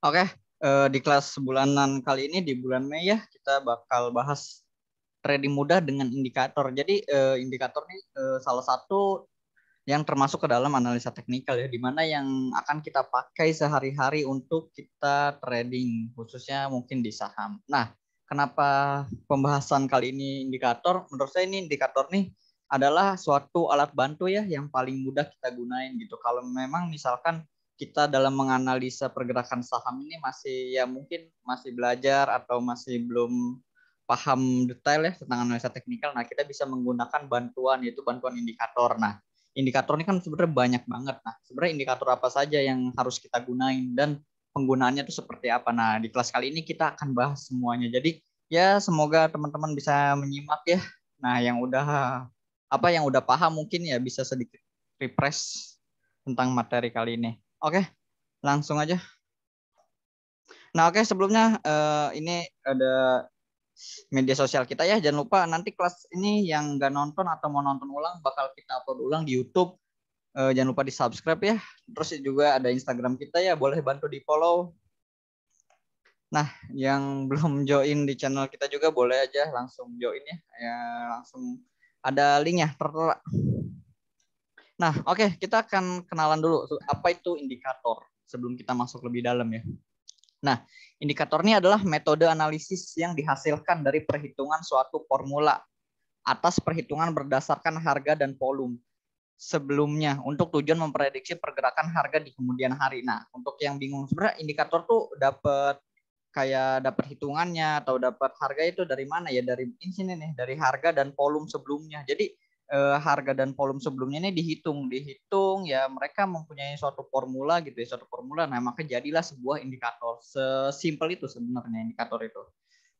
Oke, okay, eh, di kelas bulanan kali ini di bulan Mei ya kita bakal bahas trading mudah dengan indikator. Jadi eh, indikator ini eh, salah satu yang termasuk ke dalam analisa teknikal ya, di mana yang akan kita pakai sehari-hari untuk kita trading, khususnya mungkin di saham. Nah, kenapa pembahasan kali ini indikator? Menurut saya ini indikator nih adalah suatu alat bantu ya yang paling mudah kita gunain gitu. Kalau memang misalkan kita dalam menganalisa pergerakan saham ini masih ya mungkin masih belajar atau masih belum paham detail ya tentang analisa teknikal. Nah, kita bisa menggunakan bantuan yaitu bantuan indikator. Nah, indikator ini kan sebenarnya banyak banget. Nah, sebenarnya indikator apa saja yang harus kita gunain dan penggunaannya itu seperti apa. Nah, di kelas kali ini kita akan bahas semuanya. Jadi, ya semoga teman-teman bisa menyimak ya. Nah, yang udah apa yang udah paham mungkin ya bisa sedikit refresh tentang materi kali ini. Oke, langsung aja. Nah, oke sebelumnya uh, ini ada media sosial kita ya. Jangan lupa nanti kelas ini yang nggak nonton atau mau nonton ulang bakal kita upload ulang di YouTube. Eh, jangan lupa di subscribe ya. Terus juga ada Instagram kita ya. Boleh bantu di follow. Nah, yang belum join di channel kita juga boleh aja langsung join ya. ya langsung ada linknya tertera. Nah, oke, okay, kita akan kenalan dulu apa itu indikator sebelum kita masuk lebih dalam ya. Nah, indikator ini adalah metode analisis yang dihasilkan dari perhitungan suatu formula atas perhitungan berdasarkan harga dan volume sebelumnya untuk tujuan memprediksi pergerakan harga di kemudian hari. Nah, untuk yang bingung sebenarnya indikator tuh dapat kayak dapat hitungannya atau dapat harga itu dari mana ya? Dari sini nih, dari harga dan volume sebelumnya. Jadi Eh, harga dan volume sebelumnya ini dihitung, dihitung ya mereka mempunyai suatu formula gitu ya, suatu formula. Nah, maka jadilah sebuah indikator. Sesimpel itu sebenarnya indikator itu.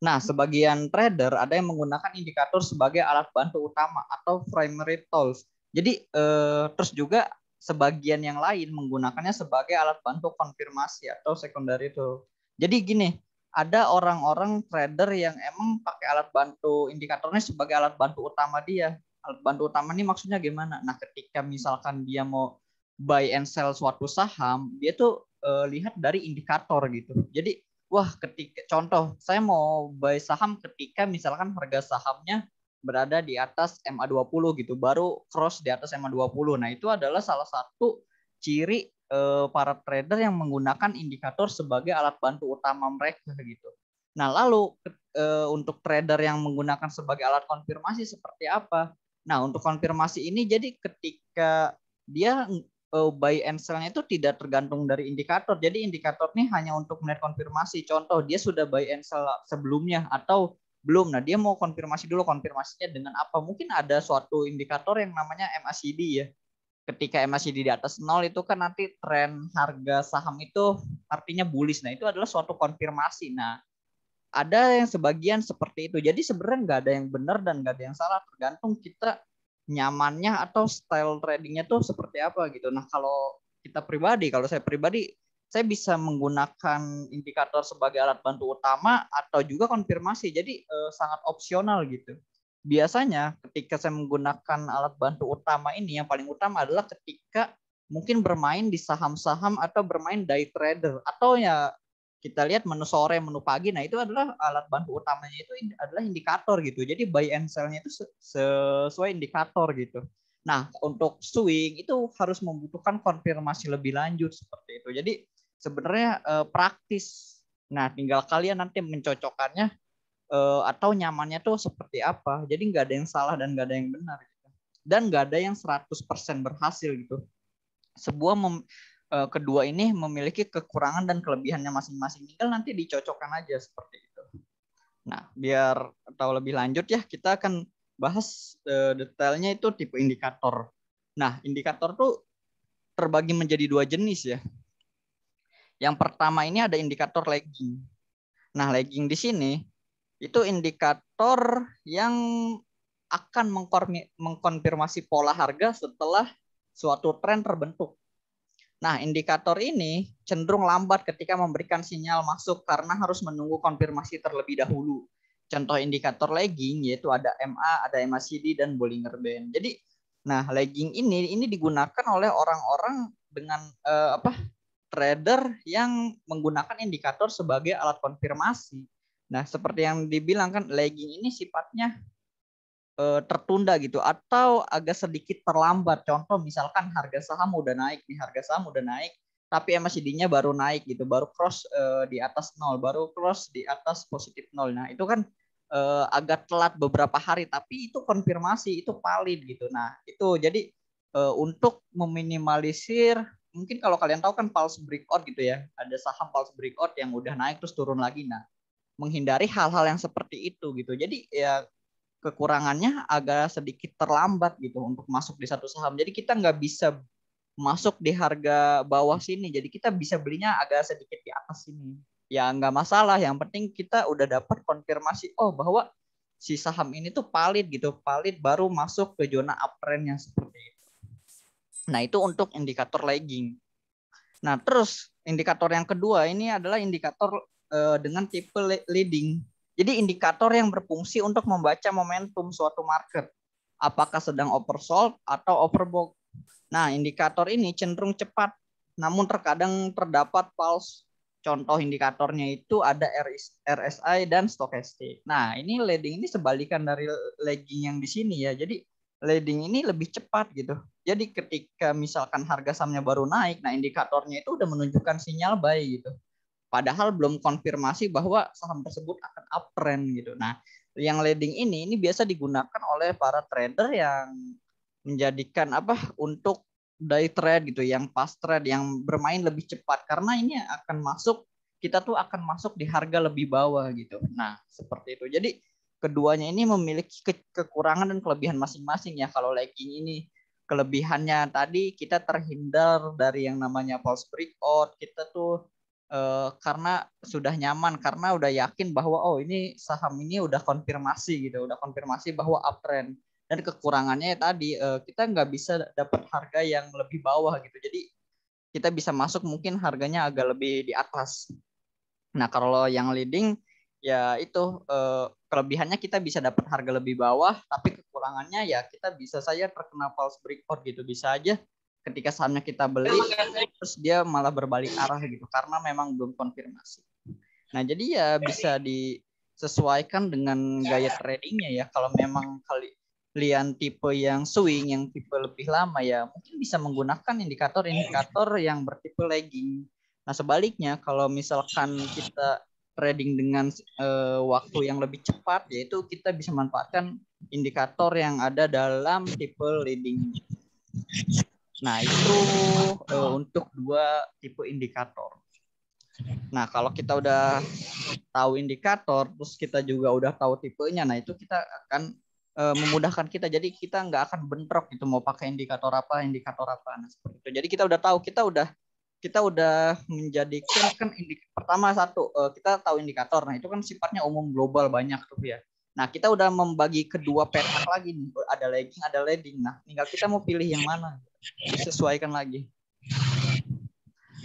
Nah, hmm. sebagian trader ada yang menggunakan indikator sebagai alat bantu utama atau primary tools. Jadi eh, terus juga sebagian yang lain menggunakannya sebagai alat bantu konfirmasi atau secondary tool. Jadi gini, ada orang-orang trader yang emang pakai alat bantu indikatornya sebagai alat bantu utama dia alat bantu utama ini maksudnya gimana? Nah, ketika misalkan dia mau buy and sell suatu saham, dia tuh uh, lihat dari indikator gitu. Jadi, wah ketika contoh saya mau buy saham ketika misalkan harga sahamnya berada di atas MA20 gitu, baru cross di atas MA20. Nah, itu adalah salah satu ciri uh, para trader yang menggunakan indikator sebagai alat bantu utama mereka gitu. Nah, lalu e, untuk trader yang menggunakan sebagai alat konfirmasi seperti apa? Nah, untuk konfirmasi ini jadi ketika dia uh, eh, buy and sell-nya itu tidak tergantung dari indikator. Jadi indikator ini hanya untuk melihat konfirmasi. Contoh dia sudah buy and sell sebelumnya atau belum. Nah, dia mau konfirmasi dulu konfirmasinya dengan apa? Mungkin ada suatu indikator yang namanya MACD ya. Ketika MACD di atas nol itu kan nanti tren harga saham itu artinya bullish. Nah, itu adalah suatu konfirmasi. Nah, ada yang sebagian seperti itu. Jadi sebenarnya nggak ada yang benar dan nggak ada yang salah, tergantung kita nyamannya atau style tradingnya tuh seperti apa gitu. Nah kalau kita pribadi, kalau saya pribadi, saya bisa menggunakan indikator sebagai alat bantu utama atau juga konfirmasi. Jadi eh, sangat opsional gitu. Biasanya ketika saya menggunakan alat bantu utama ini, yang paling utama adalah ketika mungkin bermain di saham-saham atau bermain day trader atau ya kita lihat menu sore, menu pagi, nah itu adalah alat bantu utamanya itu adalah indikator gitu. Jadi buy and sell-nya itu sesuai indikator gitu. Nah, untuk swing itu harus membutuhkan konfirmasi lebih lanjut seperti itu. Jadi sebenarnya eh, praktis. Nah, tinggal kalian nanti mencocokkannya eh, atau nyamannya tuh seperti apa. Jadi nggak ada yang salah dan nggak ada yang benar. Gitu. Dan nggak ada yang 100% berhasil gitu. Sebuah mem uh, kedua ini memiliki kekurangan dan kelebihannya masing-masing. Tinggal nanti dicocokkan aja seperti itu. Nah, biar tahu lebih lanjut ya, kita akan bahas uh, detailnya itu tipe indikator. Nah, indikator tuh terbagi menjadi dua jenis ya. Yang pertama ini ada indikator lagging. Nah, lagging di sini itu indikator yang akan mengkonfirmasi pola harga setelah suatu tren terbentuk. Nah, indikator ini cenderung lambat ketika memberikan sinyal masuk karena harus menunggu konfirmasi terlebih dahulu. Contoh indikator lagging yaitu ada MA, ada MACD dan Bollinger Band. Jadi, nah lagging ini ini digunakan oleh orang-orang dengan eh, apa? trader yang menggunakan indikator sebagai alat konfirmasi. Nah, seperti yang dibilang kan lagging ini sifatnya Eh, tertunda gitu atau agak sedikit terlambat. Contoh misalkan harga saham udah naik nih, harga saham udah naik, tapi MACD-nya baru naik gitu, baru cross uh, di atas nol, baru cross di atas positif nol. Nah itu kan uh, agak telat beberapa hari, tapi itu konfirmasi, itu valid gitu. Nah itu jadi uh, untuk meminimalisir mungkin kalau kalian tahu kan pulse breakout gitu ya, ada saham pulse breakout yang udah naik terus turun lagi. Nah menghindari hal-hal yang seperti itu gitu. Jadi ya kekurangannya agak sedikit terlambat gitu untuk masuk di satu saham. Jadi kita nggak bisa masuk di harga bawah sini. Jadi kita bisa belinya agak sedikit di atas sini. Ya nggak masalah. Yang penting kita udah dapat konfirmasi oh bahwa si saham ini tuh valid gitu, valid baru masuk ke zona uptrend yang seperti itu. Nah itu untuk indikator lagging. Nah terus indikator yang kedua ini adalah indikator eh, dengan tipe leading. Jadi indikator yang berfungsi untuk membaca momentum suatu market. Apakah sedang oversold atau overbought. Nah, indikator ini cenderung cepat, namun terkadang terdapat pulse. Contoh indikatornya itu ada RSI dan stokastik. Nah, ini leading ini sebalikan dari lagging yang di sini ya. Jadi leading ini lebih cepat gitu. Jadi ketika misalkan harga sahamnya baru naik, nah indikatornya itu udah menunjukkan sinyal baik gitu padahal belum konfirmasi bahwa saham tersebut akan uptrend gitu. Nah, yang leading ini ini biasa digunakan oleh para trader yang menjadikan apa untuk day trade gitu, yang fast trade, yang bermain lebih cepat karena ini akan masuk kita tuh akan masuk di harga lebih bawah gitu. Nah, seperti itu. Jadi keduanya ini memiliki ke kekurangan dan kelebihan masing-masing ya. Kalau lagging ini kelebihannya tadi kita terhindar dari yang namanya false breakout, kita tuh uh, karena sudah nyaman karena udah yakin bahwa oh ini saham ini udah konfirmasi gitu udah konfirmasi bahwa uptrend dan kekurangannya ya tadi uh, kita nggak bisa dapat harga yang lebih bawah gitu jadi kita bisa masuk mungkin harganya agak lebih di atas nah kalau yang leading ya itu uh, kelebihannya kita bisa dapat harga lebih bawah tapi kekurangannya ya kita bisa saja terkena false breakout gitu bisa aja ketika sahamnya kita beli terus dia malah berbalik arah gitu karena memang belum konfirmasi. Nah, jadi ya bisa disesuaikan dengan gaya tradingnya ya. Kalau memang kalian tipe yang swing yang tipe lebih lama ya mungkin bisa menggunakan indikator-indikator yang bertipe lagging. Nah, sebaliknya kalau misalkan kita trading dengan uh, waktu yang lebih cepat yaitu kita bisa manfaatkan indikator yang ada dalam tipe leading. Nah, itu uh, untuk dua tipe indikator. Nah, kalau kita udah tahu indikator, terus kita juga udah tahu tipenya, nah itu kita akan uh, memudahkan kita. Jadi kita nggak akan bentrok gitu mau pakai indikator apa, indikator apa, nah seperti itu. Jadi kita udah tahu, kita udah kita udah menjadikan kan indik pertama satu uh, kita tahu indikator. Nah itu kan sifatnya umum global banyak tuh ya. Nah, kita udah membagi kedua petak lagi nih. Ada lagging, ada leading. Nah, tinggal kita mau pilih yang mana. Disesuaikan lagi.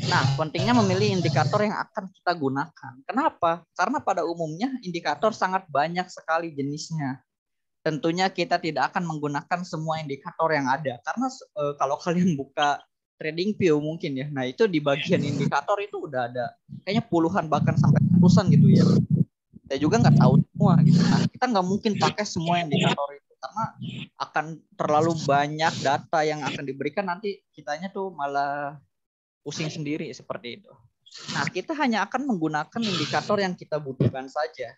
Nah, pentingnya memilih indikator yang akan kita gunakan. Kenapa? Karena pada umumnya indikator sangat banyak sekali jenisnya. Tentunya kita tidak akan menggunakan semua indikator yang ada. Karena e, kalau kalian buka trading view mungkin ya. Nah, itu di bagian indikator itu udah ada kayaknya puluhan bahkan sampai ratusan gitu ya. Saya juga nggak tahu semua gitu. Nah, kita nggak mungkin pakai semua indikator itu karena akan terlalu banyak data yang akan diberikan nanti kitanya tuh malah pusing sendiri seperti itu. Nah, kita hanya akan menggunakan indikator yang kita butuhkan saja.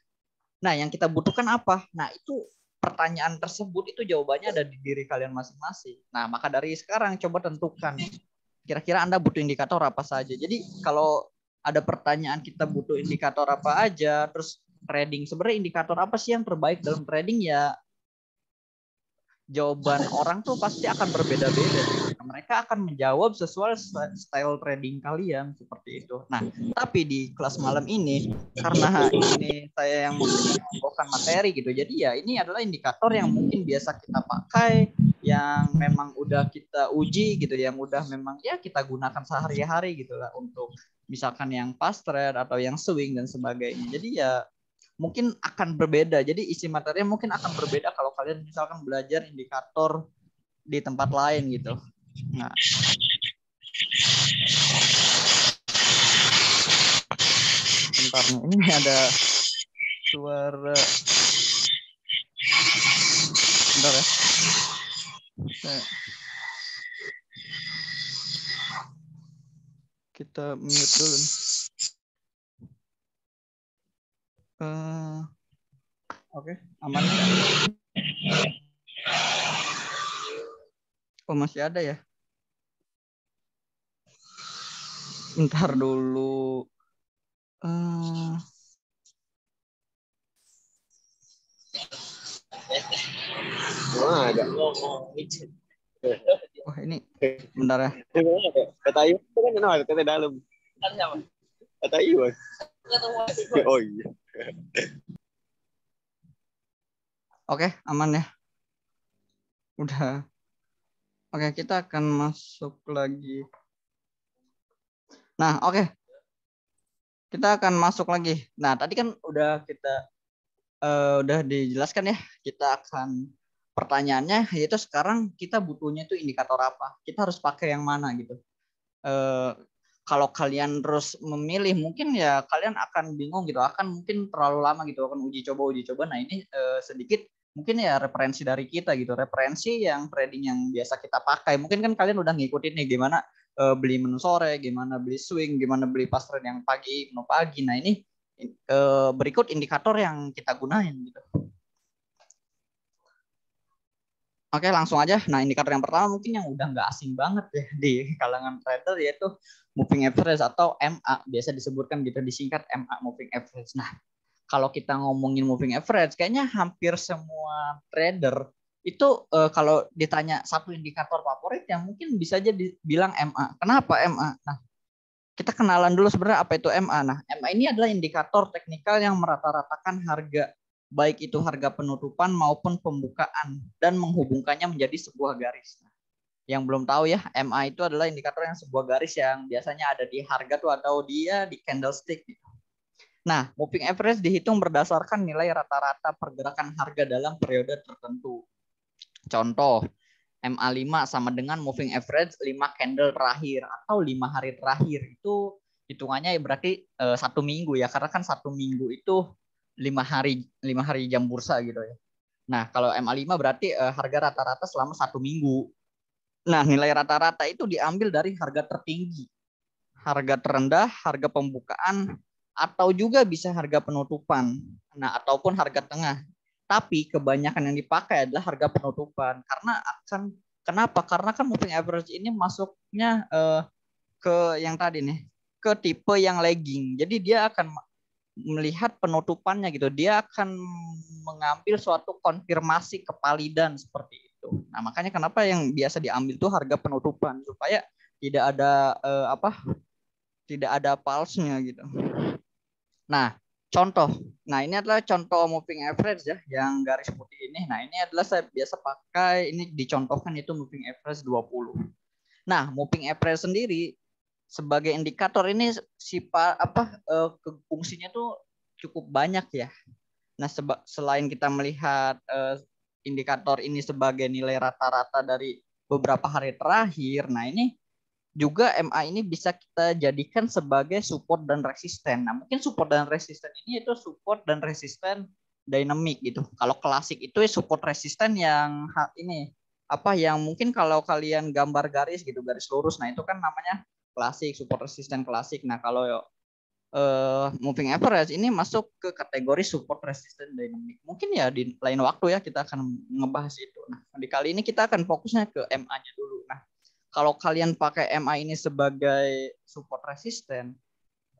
Nah, yang kita butuhkan apa? Nah, itu pertanyaan tersebut itu jawabannya ada di diri kalian masing-masing. Nah, maka dari sekarang coba tentukan kira-kira Anda butuh indikator apa saja. Jadi, kalau ada pertanyaan kita butuh indikator apa aja, terus trading. Sebenarnya indikator apa sih yang terbaik dalam trading ya? Jawaban orang tuh pasti akan berbeda-beda. Mereka akan menjawab sesuai style trading kalian seperti itu. Nah, tapi di kelas malam ini karena ini saya yang membawakan materi gitu. Jadi ya ini adalah indikator yang mungkin biasa kita pakai, yang memang udah kita uji gitu, yang udah memang ya kita gunakan sehari-hari gitu lah untuk misalkan yang pas trade atau yang swing dan sebagainya. Jadi ya mungkin akan berbeda. Jadi isi materinya mungkin akan berbeda kalau kalian misalkan belajar indikator di tempat lain gitu. Nah. Bentar ini ada suara Bentar ya. Kita, mute dulu nih. Uh, Oke, aman. Oh masih ada ya? Ntar dulu. Uh... Wah, ada. oh ini bentar ya. Kata Iwan kan kata dalam. Kata Iwan. Oh iya. Oke, aman ya. Udah. Oke, kita akan masuk lagi. Nah, oke. Kita akan masuk lagi. Nah, tadi kan udah kita uh, udah dijelaskan ya. Kita akan pertanyaannya yaitu sekarang kita butuhnya itu indikator apa? Kita harus pakai yang mana gitu. Uh, kalau kalian terus memilih mungkin ya kalian akan bingung gitu akan mungkin terlalu lama gitu akan uji coba uji coba nah ini eh, sedikit mungkin ya referensi dari kita gitu referensi yang trading yang biasa kita pakai mungkin kan kalian udah ngikutin nih gimana eh, beli menu sore gimana beli swing gimana beli pas trade yang pagi menu pagi nah ini eh, berikut indikator yang kita gunain gitu Oke langsung aja. Nah indikator yang pertama mungkin yang udah nggak asing banget ya di kalangan trader yaitu moving average atau MA biasa disebutkan gitu disingkat MA moving average. Nah kalau kita ngomongin moving average kayaknya hampir semua trader itu eh, kalau ditanya satu indikator favorit yang mungkin bisa aja dibilang MA. Kenapa MA? Nah kita kenalan dulu sebenarnya apa itu MA. Nah, MA ini adalah indikator teknikal yang merata-ratakan harga baik itu harga penutupan maupun pembukaan dan menghubungkannya menjadi sebuah garis. Nah, yang belum tahu ya, MA itu adalah indikator yang sebuah garis yang biasanya ada di harga tuh atau dia di candlestick gitu. Nah, moving average dihitung berdasarkan nilai rata-rata pergerakan harga dalam periode tertentu. Contoh, MA5 sama dengan moving average 5 candle terakhir atau 5 hari terakhir. Itu hitungannya berarti eh, satu minggu ya, karena kan satu minggu itu lima hari lima hari jam bursa gitu ya. Nah kalau MA5 berarti uh, harga rata-rata selama satu minggu. Nah nilai rata-rata itu diambil dari harga tertinggi, harga terendah, harga pembukaan, atau juga bisa harga penutupan. Nah ataupun harga tengah. Tapi kebanyakan yang dipakai adalah harga penutupan karena akan kenapa? Karena kan moving average ini masuknya uh, ke yang tadi nih ke tipe yang lagging. Jadi dia akan melihat penutupannya gitu. Dia akan mengambil suatu konfirmasi kepalidan seperti itu. Nah, makanya kenapa yang biasa diambil tuh harga penutupan supaya tidak ada eh, apa? tidak ada palsnya gitu. Nah, contoh. Nah, ini adalah contoh moving average ya yang garis putih ini. Nah, ini adalah saya biasa pakai ini dicontohkan itu moving average 20. Nah, moving average sendiri sebagai indikator ini si apa uh, fungsinya tuh cukup banyak ya. Nah, seba, selain kita melihat uh, indikator ini sebagai nilai rata-rata dari beberapa hari terakhir, nah ini juga MA ini bisa kita jadikan sebagai support dan resisten. Nah, mungkin support dan resisten ini itu support dan resisten dynamic gitu. Kalau klasik itu ya support resisten yang ini apa yang mungkin kalau kalian gambar garis gitu, garis lurus. Nah, itu kan namanya klasik, support resistant klasik. Nah, kalau uh, moving average ini masuk ke kategori support resistant dynamic. Mungkin ya di lain waktu ya kita akan ngebahas itu. Nah, di kali ini kita akan fokusnya ke MA-nya dulu. Nah, kalau kalian pakai MA ini sebagai support resistant,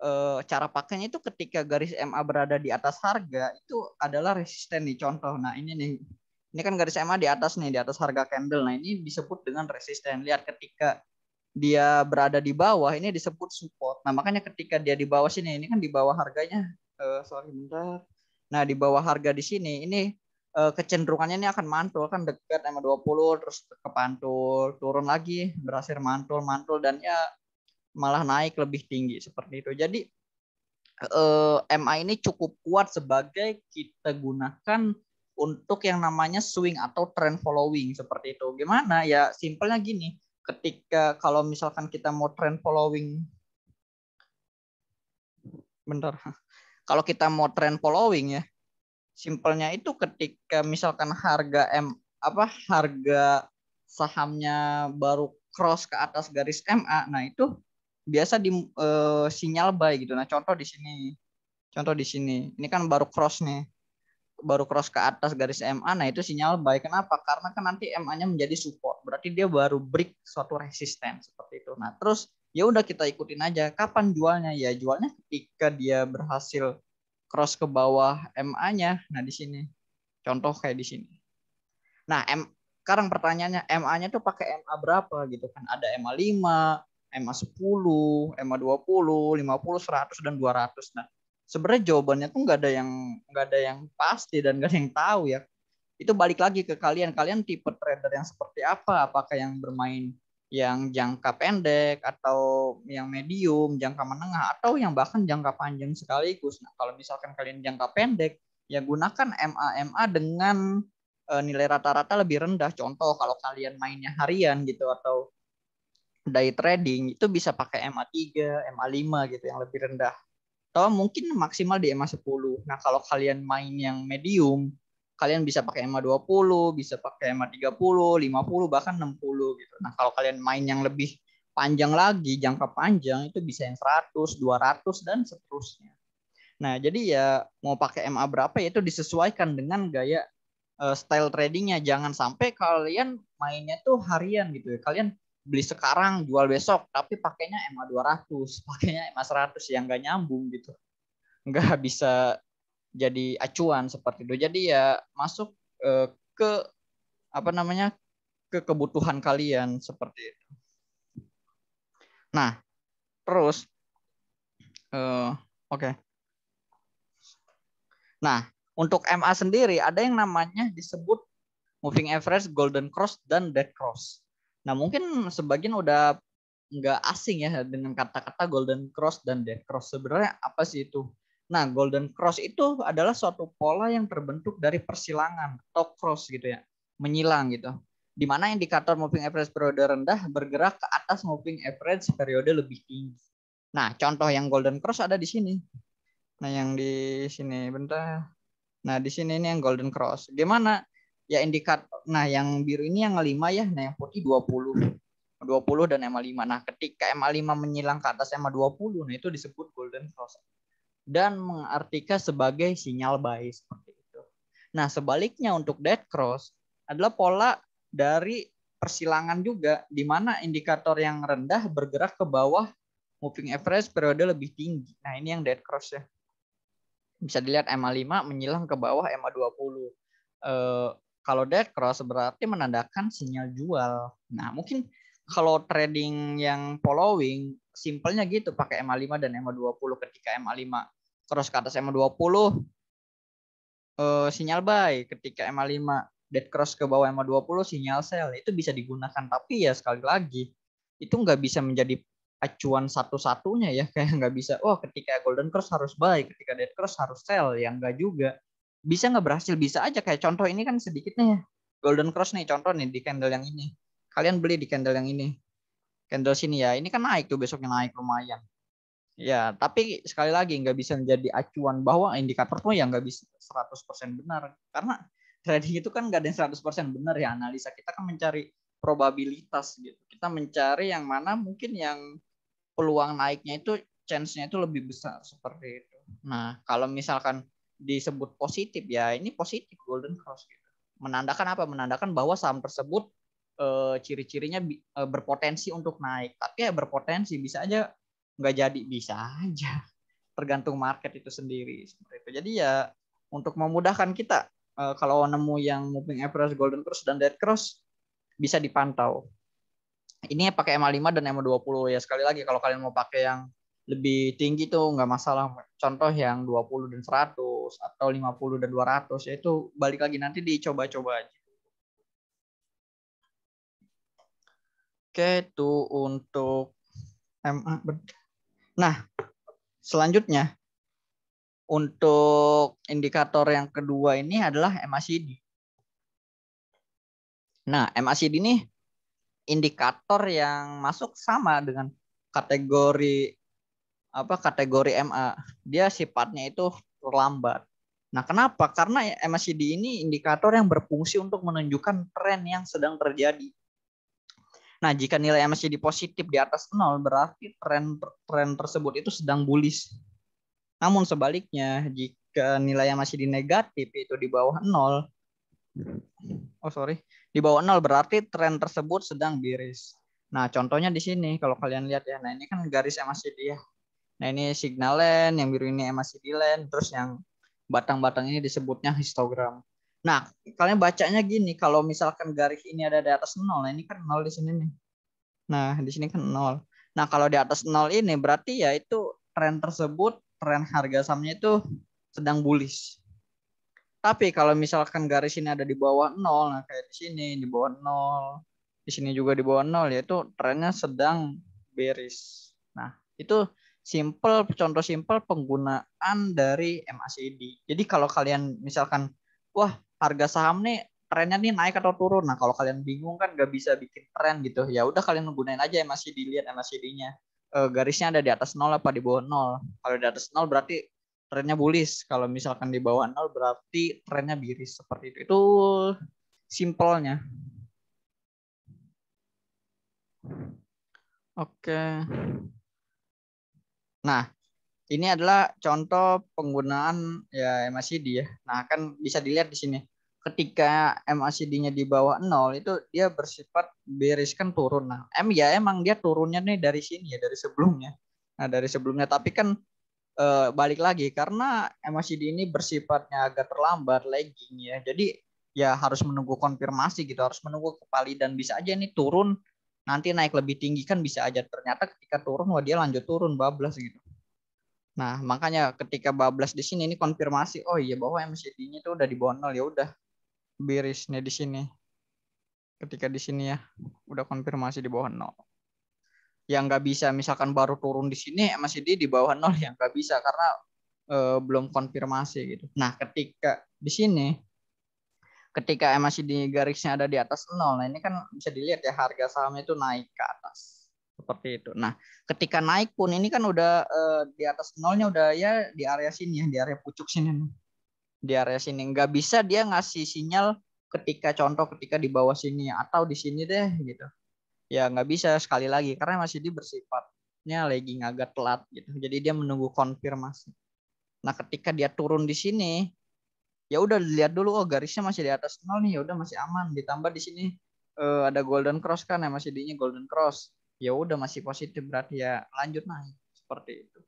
uh, cara pakainya itu ketika garis MA berada di atas harga itu adalah resisten nih contoh. Nah, ini nih ini kan garis MA di atas nih, di atas harga candle. Nah, ini disebut dengan resisten. Lihat ketika dia berada di bawah ini disebut support. Nah, makanya ketika dia di bawah sini ini kan di bawah harganya uh, sorry bentar. Nah, di bawah harga di sini ini uh, kecenderungannya ini akan mantul kan dekat sama 20 terus ke pantul, turun lagi, berhasil mantul, mantul dan ya malah naik lebih tinggi seperti itu. Jadi uh, eh, MA ini cukup kuat sebagai kita gunakan untuk yang namanya swing atau trend following seperti itu. Gimana ya simpelnya gini ketika kalau misalkan kita mau trend following bentar kalau kita mau trend following ya simpelnya itu ketika misalkan harga M apa harga sahamnya baru cross ke atas garis MA nah itu biasa di e, sinyal buy gitu nah contoh di sini contoh di sini ini kan baru cross nih baru cross ke atas garis MA nah itu sinyal baik kenapa karena kan nanti MA-nya menjadi support berarti dia baru break suatu resisten seperti itu nah terus ya udah kita ikutin aja kapan jualnya ya jualnya ketika dia berhasil cross ke bawah MA-nya nah di sini contoh kayak di sini nah M sekarang pertanyaannya MA-nya tuh pakai MA berapa gitu kan ada MA 5 MA 10 MA 20 50 100 dan 200 nah sebenarnya jawabannya tuh nggak ada yang nggak ada yang pasti dan nggak ada yang tahu ya itu balik lagi ke kalian kalian tipe trader yang seperti apa apakah yang bermain yang jangka pendek atau yang medium jangka menengah atau yang bahkan jangka panjang sekaligus nah kalau misalkan kalian jangka pendek ya gunakan MA MA dengan eh, nilai rata-rata lebih rendah contoh kalau kalian mainnya harian gitu atau day trading itu bisa pakai MA3, MA5 gitu yang lebih rendah atau mungkin maksimal di MA 10. Nah, kalau kalian main yang medium, kalian bisa pakai MA 20, bisa pakai MA 30, 50, bahkan 60 gitu. Nah, kalau kalian main yang lebih panjang lagi, jangka panjang itu bisa yang 100, 200 dan seterusnya. Nah, jadi ya mau pakai MA berapa ya itu disesuaikan dengan gaya uh, style tradingnya. Jangan sampai kalian mainnya tuh harian gitu ya. Kalian beli sekarang jual besok tapi pakainya MA 200 pakainya MA 100 yang nggak nyambung gitu nggak bisa jadi acuan seperti itu jadi ya masuk eh, ke apa namanya ke kebutuhan kalian seperti itu nah terus eh, oke okay. nah untuk MA sendiri ada yang namanya disebut moving average, golden cross, dan dead cross. Nah mungkin sebagian udah nggak asing ya dengan kata-kata Golden Cross dan Death Cross. Sebenarnya apa sih itu? Nah, Golden Cross itu adalah suatu pola yang terbentuk dari persilangan atau cross gitu ya, menyilang gitu. Di mana indikator moving average periode rendah bergerak ke atas moving average periode lebih tinggi. Nah, contoh yang Golden Cross ada di sini. Nah, yang di sini bentar. Nah, di sini ini yang Golden Cross. Gimana ya indikator nah yang biru ini yang lima ya nah yang putih 20 20 dan MA5 nah ketika MA5 menyilang ke atas MA20 nah itu disebut golden cross dan mengartikan sebagai sinyal buy seperti itu nah sebaliknya untuk dead cross adalah pola dari persilangan juga di mana indikator yang rendah bergerak ke bawah moving average periode lebih tinggi nah ini yang dead cross ya bisa dilihat MA5 menyilang ke bawah MA20 eh, kalau dead cross berarti menandakan sinyal jual. Nah, mungkin kalau trading yang following, simpelnya gitu pakai MA5 dan MA20 ketika MA5 cross ke atas MA20 eh, sinyal buy, ketika MA5 dead cross ke bawah MA20 sinyal sell. Itu bisa digunakan tapi ya sekali lagi itu nggak bisa menjadi acuan satu-satunya ya kayak nggak bisa oh ketika golden cross harus buy ketika dead cross harus sell Ya nggak juga bisa nggak berhasil bisa aja kayak contoh ini kan sedikit nih iya. golden cross nih contoh nih di candle yang ini kalian beli di candle yang ini candle sini ya ini kan naik tuh besoknya naik lumayan ya tapi sekali lagi nggak bisa menjadi acuan bahwa indikator tuh yang nggak bisa 100% benar karena trading itu kan nggak ada yang 100% benar ya analisa kita kan mencari probabilitas gitu kita mencari yang mana mungkin yang peluang naiknya itu chance-nya itu lebih besar seperti itu nah kalau misalkan disebut positif ya ini positif golden cross gitu. menandakan apa menandakan bahwa saham tersebut e, ciri-cirinya e, berpotensi untuk naik tapi ya berpotensi bisa aja nggak jadi bisa aja tergantung market itu sendiri seperti itu jadi ya untuk memudahkan kita e, kalau nemu yang moving average golden cross dan dead cross bisa dipantau ini pakai MA5 dan MA20 ya sekali lagi kalau kalian mau pakai yang lebih tinggi tuh nggak masalah contoh yang 20 dan 100 atau 50 dan 200 ya itu balik lagi nanti dicoba-coba aja. Oke, itu untuk MA. Nah, selanjutnya untuk indikator yang kedua ini adalah MACD. Nah, MACD ini indikator yang masuk sama dengan kategori apa kategori MA. Dia sifatnya itu terlambat. Nah, kenapa? Karena MACD ini indikator yang berfungsi untuk menunjukkan tren yang sedang terjadi. Nah, jika nilai MACD positif di atas 0, berarti tren tren tersebut itu sedang bullish. Namun sebaliknya, jika nilai MACD negatif itu di bawah 0, oh sorry, di bawah 0 berarti tren tersebut sedang bearish. Nah, contohnya di sini kalau kalian lihat ya. Nah, ini kan garis MACD ya. Nah ini signal line, yang biru ini MACD line, terus yang batang-batang ini disebutnya histogram. Nah, kalian bacanya gini, kalau misalkan garis ini ada di atas nol, nah ini kan nol di sini nih. Nah, di sini kan nol. Nah, kalau di atas nol ini berarti ya itu tren tersebut, tren harga sahamnya itu sedang bullish. Tapi kalau misalkan garis ini ada di bawah nol, nah kayak di sini di bawah nol, di sini juga di bawah nol, yaitu trennya sedang bearish. Nah, itu simple contoh simple penggunaan dari MACD. Jadi kalau kalian misalkan wah harga saham nih trennya nih naik atau turun. Nah, kalau kalian bingung kan nggak bisa bikin tren gitu. Ya udah kalian gunain aja MACD lihat MACD-nya. E, eh, garisnya ada di atas 0 apa di bawah 0. Kalau di atas 0 berarti trennya bullish. Kalau misalkan di bawah 0 berarti trennya bearish seperti itu. Itu simpelnya. Oke. Okay. Nah, ini adalah contoh penggunaan ya MACD ya. Nah, kan bisa dilihat di sini. Ketika MACD-nya di bawah nol itu dia bersifat kan turun. Nah, M ya emang dia turunnya nih dari sini ya, dari sebelumnya. Nah, dari sebelumnya tapi kan e, balik lagi karena MACD ini bersifatnya agak terlambat, lagging ya. Jadi ya harus menunggu konfirmasi gitu, harus menunggu kepali dan bisa aja ini turun nanti naik lebih tinggi kan bisa aja ternyata ketika turun wah dia lanjut turun bablas gitu. Nah, makanya ketika bablas di sini ini konfirmasi, oh iya bahwa MCD-nya tuh udah di bawah nol ya udah bearish nih di sini. Ketika di sini ya udah konfirmasi di bawah nol. Yang nggak bisa misalkan baru turun di sini MCD di bawah nol yang nggak bisa karena eh, belum konfirmasi gitu. Nah, ketika di sini ketika MACD di garisnya ada di atas nol. Nah, ini kan bisa dilihat ya harga sahamnya itu naik ke atas. Seperti itu. Nah, ketika naik pun ini kan udah eh, di atas nolnya udah ya di area sini ya, di area pucuk sini. Di area sini nggak bisa dia ngasih sinyal ketika contoh ketika di bawah sini atau di sini deh gitu. Ya nggak bisa sekali lagi karena masih di bersifatnya lagi agak telat gitu. Jadi dia menunggu konfirmasi. Nah, ketika dia turun di sini, ya udah lihat dulu oh garisnya masih di atas nol nih ya udah masih aman ditambah di sini uh, ada golden cross kan ya masih di golden cross ya udah masih positif berarti ya lanjut naik seperti itu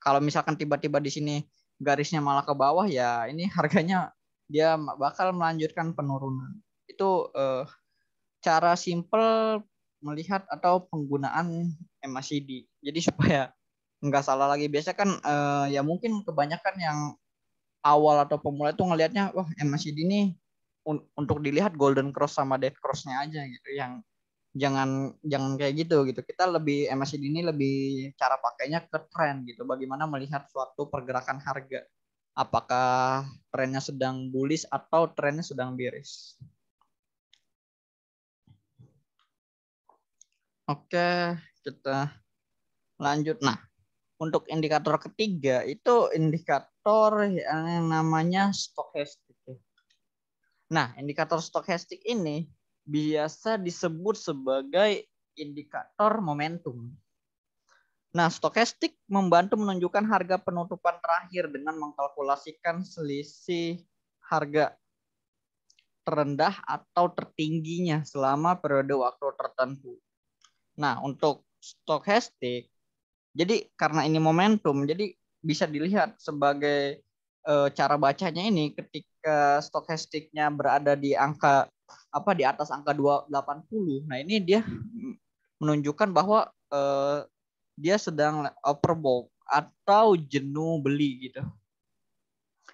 kalau misalkan tiba-tiba di sini garisnya malah ke bawah ya ini harganya dia bakal melanjutkan penurunan itu uh, cara simple melihat atau penggunaan MACD jadi supaya nggak salah lagi biasa kan uh, ya mungkin kebanyakan yang awal atau pemula itu ngelihatnya wah MSCD ini un untuk dilihat golden cross sama dead crossnya aja gitu yang jangan jangan kayak gitu gitu kita lebih MSCD ini lebih cara pakainya ke trend gitu bagaimana melihat suatu pergerakan harga apakah trennya sedang bullish atau trennya sedang bearish Oke, kita lanjut. Nah, untuk indikator ketiga itu indikator indikator yang namanya stochastic. Ya. Nah, indikator stochastic ini biasa disebut sebagai indikator momentum. Nah, stochastic membantu menunjukkan harga penutupan terakhir dengan mengkalkulasikan selisih harga terendah atau tertingginya selama periode waktu tertentu. Nah, untuk stochastic, jadi karena ini momentum, jadi bisa dilihat sebagai uh, cara bacanya ini ketika stokastiknya berada di angka apa di atas angka 280. Nah, ini dia menunjukkan bahwa uh, dia sedang overbought atau jenuh beli gitu.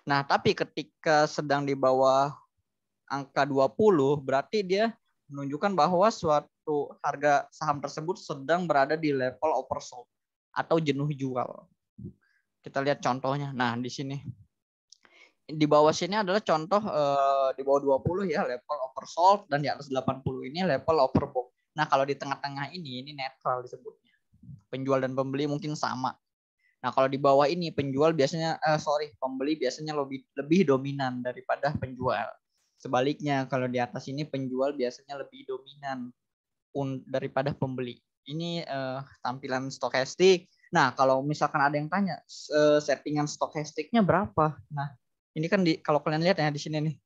Nah, tapi ketika sedang di bawah angka 20 berarti dia menunjukkan bahwa suatu harga saham tersebut sedang berada di level oversold atau jenuh jual. Kita lihat contohnya. Nah, di sini di bawah sini adalah contoh eh, di bawah 20 ya level oversold dan di atas 80 ini level overbook. Nah, kalau di tengah-tengah ini ini netral disebutnya. Penjual dan pembeli mungkin sama. Nah, kalau di bawah ini penjual biasanya eh, sorry, pembeli biasanya lebih lebih dominan daripada penjual. Sebaliknya kalau di atas ini penjual biasanya lebih dominan daripada pembeli. Ini eh, tampilan stokastik Nah, kalau misalkan ada yang tanya eh, settingan stokastiknya berapa? Nah, ini kan di kalau kalian lihat ya di sini nih.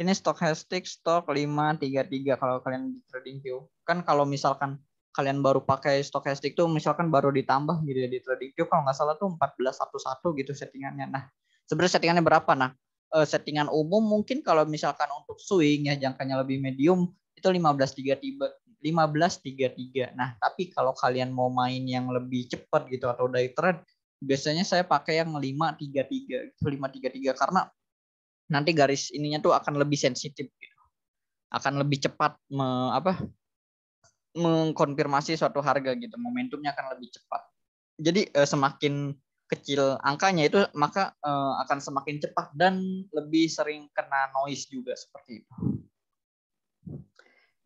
Ini stokastik stok 533 kalau kalian di view Kan kalau misalkan kalian baru pakai stokastik tuh misalkan baru ditambah gitu ya di TradingView kalau nggak salah tuh 1411 gitu settingannya. Nah, sebenarnya settingannya berapa? Nah, eh, settingan umum mungkin kalau misalkan untuk swing ya jangkanya lebih medium itu 1533 1533. Nah, tapi kalau kalian mau main yang lebih cepat gitu atau day trend, biasanya saya pakai yang 533. 533 gitu, karena nanti garis ininya tuh akan lebih sensitif gitu. Akan lebih cepat me, apa? mengkonfirmasi suatu harga gitu. Momentumnya akan lebih cepat. Jadi eh, semakin kecil angkanya itu maka eh, akan semakin cepat dan lebih sering kena noise juga seperti itu.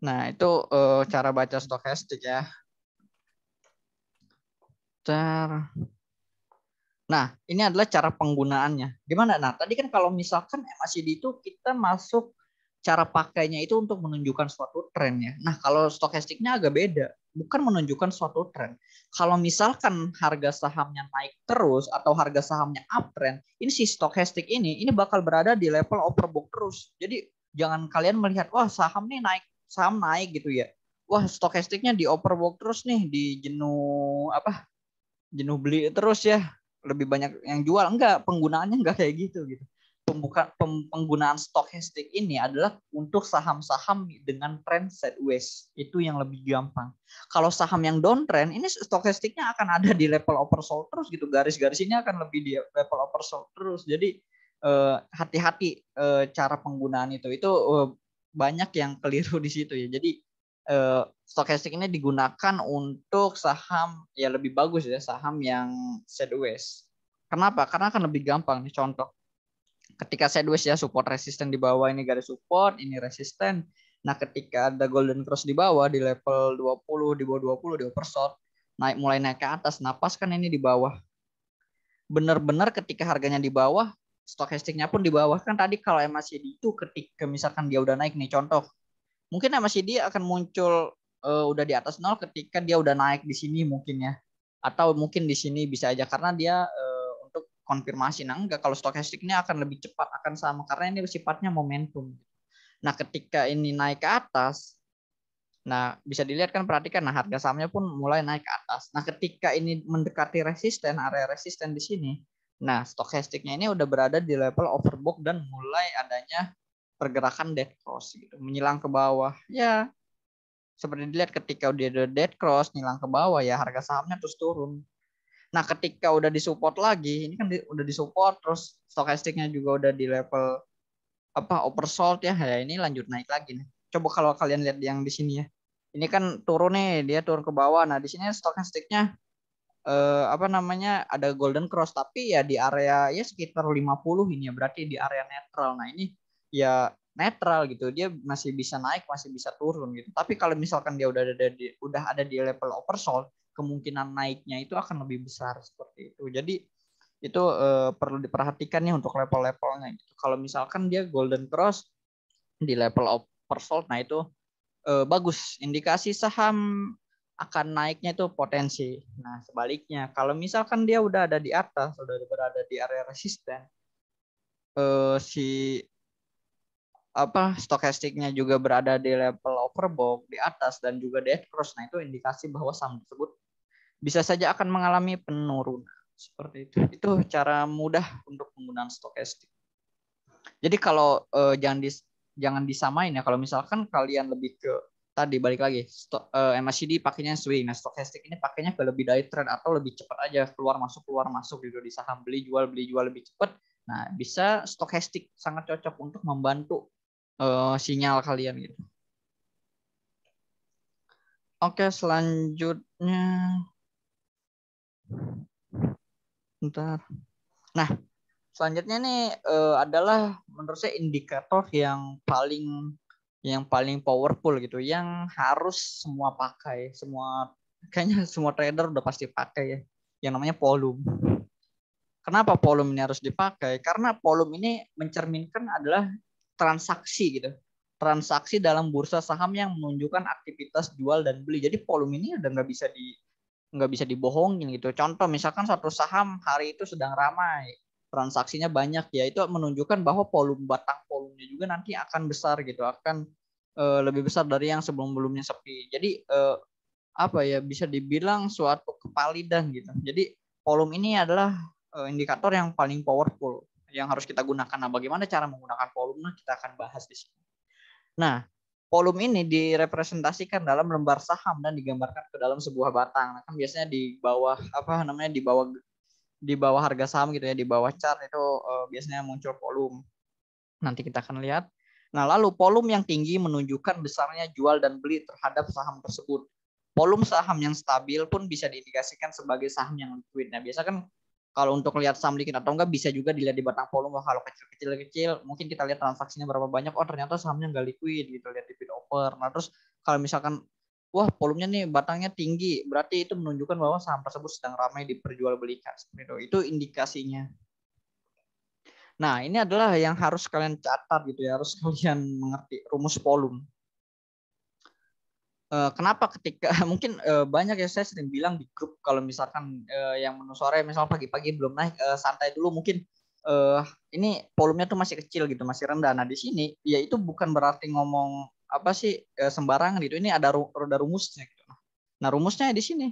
Nah, itu uh, cara baca stokastik ya. Cara Nah, ini adalah cara penggunaannya. Gimana? Nah, tadi kan kalau misalkan MACD itu kita masuk cara pakainya itu untuk menunjukkan suatu tren ya. Nah, kalau stokastiknya agak beda, bukan menunjukkan suatu tren. Kalau misalkan harga sahamnya naik terus atau harga sahamnya uptrend, ini si stokastik ini ini bakal berada di level overbook terus. Jadi jangan kalian melihat wah saham ini naik saham naik gitu ya wah stokastiknya di overwork terus nih di jenuh apa jenuh beli terus ya lebih banyak yang jual enggak penggunaannya enggak kayak gitu gitu pembukaan pem, penggunaan stokastik ini adalah untuk saham-saham dengan trend sideways itu yang lebih gampang kalau saham yang downtrend ini stokastiknya akan ada di level oversold terus gitu garis-garis ini akan lebih di level oversold terus jadi eh, hati-hati uh, uh, cara penggunaan itu itu uh, banyak yang keliru di situ ya. Jadi eh, stokastik ini digunakan untuk saham ya lebih bagus ya saham yang sideways. Kenapa? Karena akan lebih gampang nih contoh. Ketika sideways ya support resisten di bawah ini garis support, ini resisten. Nah, ketika ada golden cross di bawah di level 20, di bawah 20 di oversold naik mulai naik ke atas. Napas kan ini di bawah. Benar-benar ketika harganya di bawah, stokastiknya pun di bawah kan tadi kalau MACD itu ketika misalkan dia udah naik nih contoh mungkin MACD akan muncul uh, udah di atas nol ketika dia udah naik di sini mungkin ya atau mungkin di sini bisa aja karena dia uh, untuk konfirmasi nah enggak kalau stokastiknya akan lebih cepat akan sama karena ini sifatnya momentum nah ketika ini naik ke atas nah bisa dilihat kan perhatikan nah harga sahamnya pun mulai naik ke atas nah ketika ini mendekati resisten area resisten di sini Nah, stokastiknya ini udah berada di level overbook dan mulai adanya pergerakan dead cross gitu, menyilang ke bawah. Ya, seperti dilihat ketika dia udah dead cross, nyilang ke bawah ya harga sahamnya terus turun. Nah, ketika udah disupport lagi, ini kan di, udah disupport terus stokastiknya juga udah di level apa oversold ya. Ya ini lanjut naik lagi nih. Coba kalau kalian lihat yang di sini ya. Ini kan turun nih, dia turun ke bawah. Nah, di sini stokastiknya eh, apa namanya ada Golden Cross tapi ya di area ya sekitar 50 ini ya berarti di area netral. Nah, ini ya netral gitu dia masih bisa naik masih bisa turun gitu tapi kalau misalkan dia udah ada di udah ada di level oversold kemungkinan naiknya itu akan lebih besar seperti itu jadi itu uh, perlu diperhatikan ya untuk level-levelnya gitu kalau misalkan dia golden cross di level oversold nah itu eh, bagus indikasi saham akan naiknya itu potensi. Nah, sebaliknya kalau misalkan dia udah ada di atas, sudah berada di area resisten, eh, si apa stokastiknya juga berada di level overbought di atas dan juga dead cross. Nah, itu indikasi bahwa saham tersebut bisa saja akan mengalami penurunan. Seperti itu. Itu cara mudah untuk penggunaan stokastik. Jadi kalau eh, jangan dis jangan disamain ya kalau misalkan kalian lebih ke tadi balik lagi stok, uh, eh, MACD pakainya swing nah stochastic ini pakainya ke lebih dari trend atau lebih cepat aja keluar masuk keluar masuk gitu di saham beli jual beli jual lebih cepat nah bisa stochastic sangat cocok untuk membantu uh, sinyal kalian gitu oke selanjutnya ntar nah selanjutnya nih uh, adalah menurut saya indikator yang paling yang paling powerful gitu yang harus semua pakai semua kayaknya semua trader udah pasti pakai ya yang namanya volume kenapa volume ini harus dipakai karena volume ini mencerminkan adalah transaksi gitu transaksi dalam bursa saham yang menunjukkan aktivitas jual dan beli jadi volume ini udah nggak bisa di nggak bisa dibohongin gitu contoh misalkan satu saham hari itu sedang ramai transaksinya banyak ya itu menunjukkan bahwa volume batang volumenya juga nanti akan besar gitu akan uh, lebih besar dari yang sebelum-sebelumnya sepi jadi uh, apa ya bisa dibilang suatu kepalidan gitu jadi volume ini adalah uh, indikator yang paling powerful yang harus kita gunakan nah bagaimana cara menggunakan volume nah kita akan bahas di sini nah volume ini direpresentasikan dalam lembar saham dan digambarkan ke dalam sebuah batang. Nah, kan biasanya di bawah apa namanya di bawah di bawah harga saham gitu ya, di bawah chart itu uh, biasanya muncul volume. Nanti kita akan lihat. Nah, lalu volume yang tinggi menunjukkan besarnya jual dan beli terhadap saham tersebut. Volume saham yang stabil pun bisa diindikasikan sebagai saham yang liquid. Nah, biasa kan kalau untuk lihat saham liquid atau enggak bisa juga dilihat di batang volume kalau kecil-kecil kecil mungkin kita lihat transaksinya berapa banyak oh ternyata sahamnya enggak liquid gitu lihat di bid offer nah terus kalau misalkan wah volumenya nih batangnya tinggi, berarti itu menunjukkan bahwa saham tersebut sedang ramai diperjualbelikan. Seperti itu. itu indikasinya. Nah, ini adalah yang harus kalian catat gitu ya, harus kalian mengerti rumus volume. Eh, kenapa ketika mungkin eh, banyak ya saya sering bilang di grup kalau misalkan eh, yang menu sore misal pagi-pagi belum naik santai dulu mungkin ini volumenya tuh masih kecil gitu masih rendah. Nah di sini ya itu bukan berarti ngomong apa sih eh, sembarangan gitu. Ini ada roda rumusnya gitu. Nah, rumusnya di sini.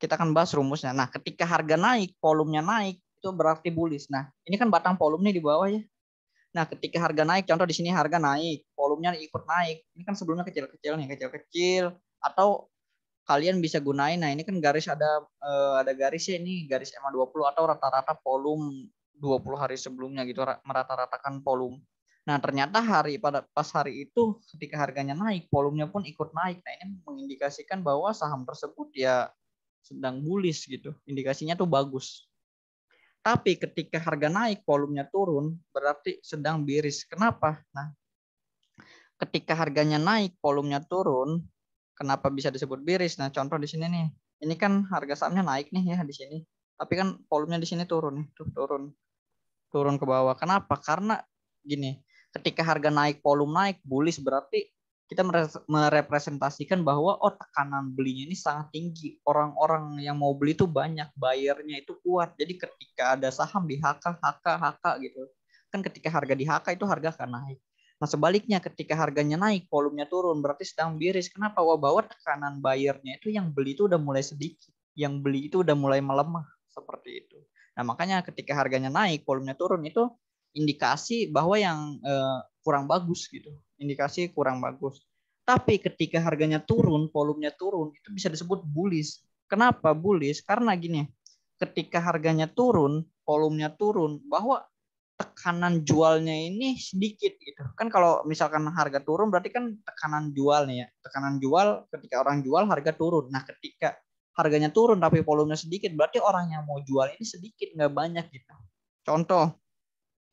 Kita akan bahas rumusnya. Nah, ketika harga naik, volumenya naik, itu berarti bullish. Nah, ini kan batang volume nih di bawah ya. Nah, ketika harga naik, contoh di sini harga naik, volumenya ikut naik. Ini kan sebelumnya kecil-kecil nih, kecil-kecil. Atau kalian bisa gunain, nah ini kan garis ada eh, ada garisnya ini garis ma 20 atau rata-rata volume 20 hari sebelumnya gitu merata-ratakan volume. Nah, ternyata hari pada pas hari itu ketika harganya naik, volumenya pun ikut naik. Nah, ini mengindikasikan bahwa saham tersebut ya sedang bullish gitu. Indikasinya tuh bagus. Tapi ketika harga naik, volumenya turun, berarti sedang biris. Kenapa? Nah, ketika harganya naik, volumenya turun, kenapa bisa disebut biris? Nah, contoh di sini nih. Ini kan harga sahamnya naik nih ya di sini. Tapi kan volumenya di sini turun, tuh turun. Turun ke bawah. Kenapa? Karena gini, ketika harga naik, volume naik, bullish berarti kita merepresentasikan bahwa oh tekanan belinya ini sangat tinggi. Orang-orang yang mau beli itu banyak, bayarnya itu kuat. Jadi ketika ada saham di HK, HK, HK gitu. Kan ketika harga di HK itu harga akan naik. Nah sebaliknya ketika harganya naik, volumenya turun, berarti sedang biris. Kenapa? Wah bahwa tekanan bayarnya itu yang beli itu udah mulai sedikit. Yang beli itu udah mulai melemah. Seperti itu. Nah makanya ketika harganya naik, volumenya turun itu indikasi bahwa yang uh, kurang bagus gitu. Indikasi kurang bagus. Tapi ketika harganya turun, volumenya turun, itu bisa disebut bullish. Kenapa bullish? Karena gini, ketika harganya turun, volumenya turun, bahwa tekanan jualnya ini sedikit gitu. Kan kalau misalkan harga turun berarti kan tekanan jualnya ya. Tekanan jual ketika orang jual harga turun. Nah, ketika harganya turun tapi volumenya sedikit berarti orang yang mau jual ini sedikit nggak banyak gitu. Contoh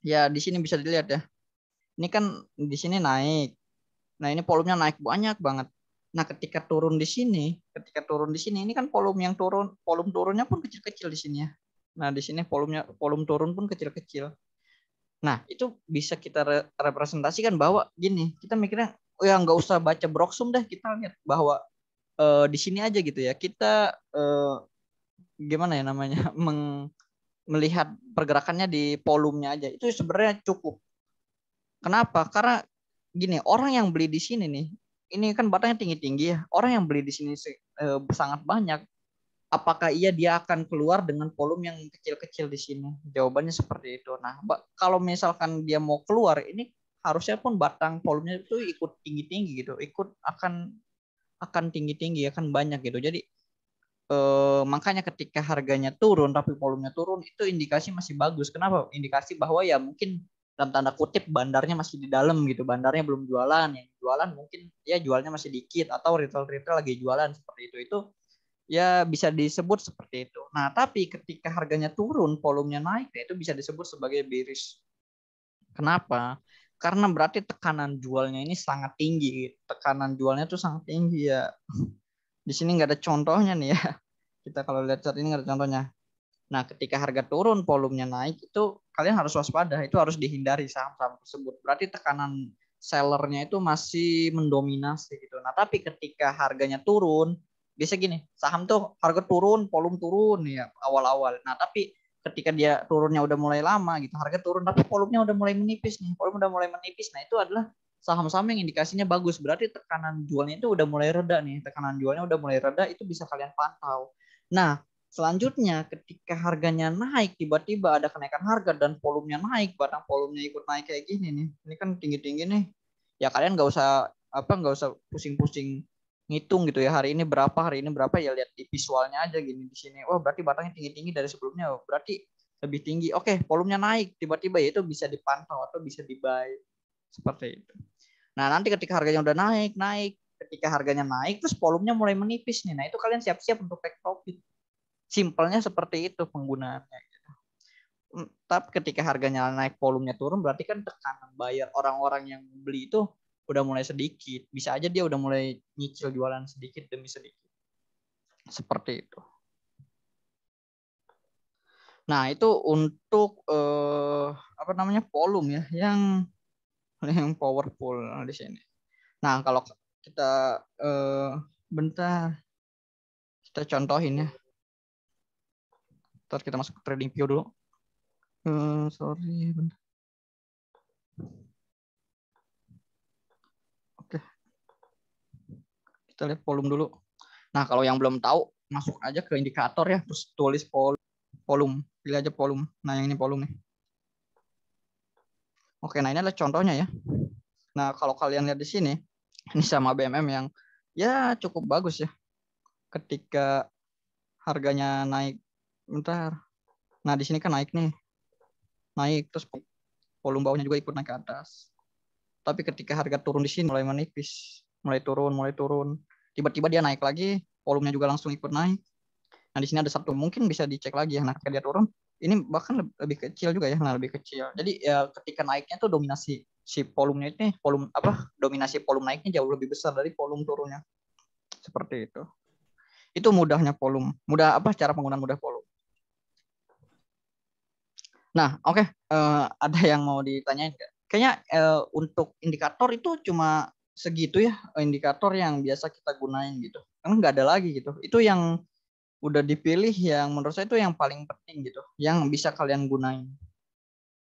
ya di sini bisa dilihat ya. Ini kan di sini naik. Nah, ini volumenya naik banyak banget. Nah, ketika turun di sini, ketika turun di sini ini kan volume yang turun, volume turunnya pun kecil-kecil di sini ya. Nah, di sini volumenya volume turun pun kecil-kecil. Nah, itu bisa kita representasikan bahwa gini, kita mikirnya oh ya nggak usah baca broksum deh, kita lihat bahwa uh, di sini aja gitu ya. Kita uh, gimana ya namanya? meng melihat pergerakannya di volumenya aja itu sebenarnya cukup. Kenapa? Karena gini, orang yang beli di sini nih, ini kan batangnya tinggi-tinggi ya. Orang yang beli di sini eh, sangat banyak. Apakah ia dia akan keluar dengan volume yang kecil-kecil di sini? Jawabannya seperti itu. Nah, kalau misalkan dia mau keluar, ini harusnya pun batang volumenya itu ikut tinggi-tinggi gitu. Ikut akan akan tinggi-tinggi akan banyak gitu. Jadi eh, makanya ketika harganya turun tapi volumenya turun itu indikasi masih bagus. Kenapa? Indikasi bahwa ya mungkin dalam tanda kutip bandarnya masih di dalam gitu, bandarnya belum jualan, yang jualan mungkin ya jualnya masih dikit atau retail-retail lagi jualan seperti itu. Itu ya bisa disebut seperti itu. Nah, tapi ketika harganya turun, volumenya naik, ya itu bisa disebut sebagai bearish. Kenapa? Karena berarti tekanan jualnya ini sangat tinggi. Tekanan jualnya itu sangat tinggi ya di sini nggak ada contohnya nih ya. Kita kalau lihat chart ini nggak ada contohnya. Nah, ketika harga turun, volumenya naik, itu kalian harus waspada. Itu harus dihindari saham-saham tersebut. Berarti tekanan sellernya itu masih mendominasi gitu. Nah, tapi ketika harganya turun, bisa gini, saham tuh harga turun, volume turun ya awal-awal. Nah, tapi ketika dia turunnya udah mulai lama gitu, harga turun tapi volumenya udah mulai menipis nih. Volume udah mulai menipis. Nah, itu adalah saham-saham yang indikasinya bagus berarti tekanan jualnya itu udah mulai reda nih tekanan jualnya udah mulai reda itu bisa kalian pantau nah selanjutnya ketika harganya naik tiba-tiba ada kenaikan harga dan volumenya naik barang volumenya ikut naik kayak gini nih ini kan tinggi-tinggi nih ya kalian nggak usah apa nggak usah pusing-pusing ngitung gitu ya hari ini berapa hari ini berapa ya lihat di visualnya aja gini di sini oh, berarti batangnya tinggi-tinggi dari sebelumnya oh, berarti lebih tinggi oke volumenya naik tiba-tiba ya itu bisa dipantau atau bisa dibayar seperti itu. Nah, nanti ketika harganya udah naik, naik, ketika harganya naik terus volumenya mulai menipis nih. Nah, itu kalian siap-siap untuk take profit. Simpelnya seperti itu penggunaannya hmm, tapi ketika harganya naik volumenya turun berarti kan tekanan bayar orang-orang yang beli itu udah mulai sedikit bisa aja dia udah mulai nyicil jualan sedikit demi sedikit seperti itu nah itu untuk eh, apa namanya volume ya yang yang powerful di sini. Nah, kalau kita uh, bentar kita contohin ya. Ntar kita masuk ke trading view dulu. Uh, sorry, bentar. Oke. Kita lihat volume dulu. Nah, kalau yang belum tahu, masuk aja ke indikator ya, terus tulis volume. Pilih aja volume. Nah, yang ini volume nih. Oke, nah ini adalah contohnya ya. Nah, kalau kalian lihat di sini, ini sama BMM yang ya cukup bagus ya. Ketika harganya naik, bentar. Nah, di sini kan naik nih. Naik, terus volume bawahnya juga ikut naik ke atas. Tapi ketika harga turun di sini mulai menipis, mulai turun, mulai turun. Tiba-tiba dia naik lagi, volumenya juga langsung ikut naik. Nah, di sini ada satu mungkin bisa dicek lagi ya. Nah, ketika dia turun, ini bahkan lebih kecil juga ya nah lebih kecil jadi ya ketika naiknya tuh dominasi si volumenya ini volume apa dominasi volume naiknya jauh lebih besar dari volume turunnya seperti itu itu mudahnya volume mudah apa cara penggunaan mudah volume nah oke okay. uh, eh, ada yang mau ditanyain gak? kayaknya uh, untuk indikator itu cuma segitu ya indikator yang biasa kita gunain gitu emang nggak ada lagi gitu itu yang udah dipilih yang menurut saya itu yang paling penting gitu, yang bisa kalian gunain.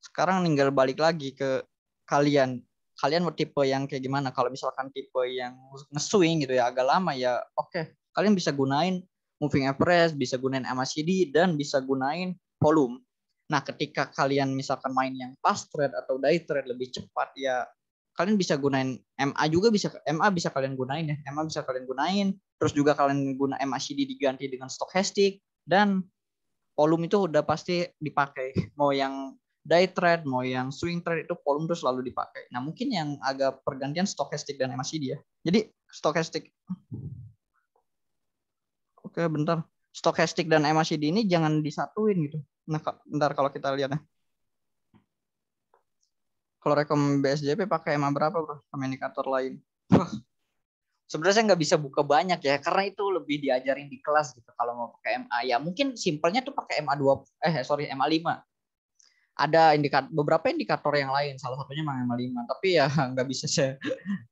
Sekarang tinggal balik lagi ke kalian. Kalian mau tipe yang kayak gimana? Kalau misalkan tipe yang ngeswing gitu ya agak lama ya, oke. Okay. Kalian bisa gunain moving average, bisa gunain MACD dan bisa gunain volume. Nah, ketika kalian misalkan main yang fast trade atau day trade lebih cepat ya kalian bisa gunain MA juga bisa MA bisa kalian gunain ya MA bisa kalian gunain terus juga kalian guna MACD diganti dengan stochastic dan volume itu udah pasti dipakai mau yang day trade mau yang swing trade itu volume terus selalu dipakai nah mungkin yang agak pergantian stochastic dan MACD ya jadi stochastic oke bentar stochastic dan MACD ini jangan disatuin gitu nah bentar kalau kita lihat ya kalau rekom BSJP pakai emang berapa bro sama indikator lain? Sebenarnya saya nggak bisa buka banyak ya karena itu lebih diajarin di kelas gitu kalau mau pakai MA ya mungkin simpelnya tuh pakai MA dua, eh sorry MA lima. ada indikator beberapa indikator yang lain salah satunya memang MA 5 tapi ya nggak bisa saya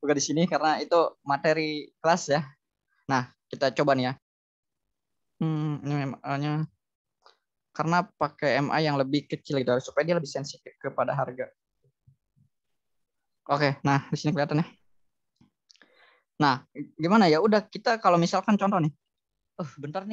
buka di sini karena itu materi kelas ya nah kita coba nih ya hmm, ini karena pakai MA yang lebih kecil gitu supaya dia lebih sensitif kepada harga Oke, nah di sini kelihatan ya. Nah, gimana ya? Udah kita kalau misalkan contoh nih, uh bentar nih.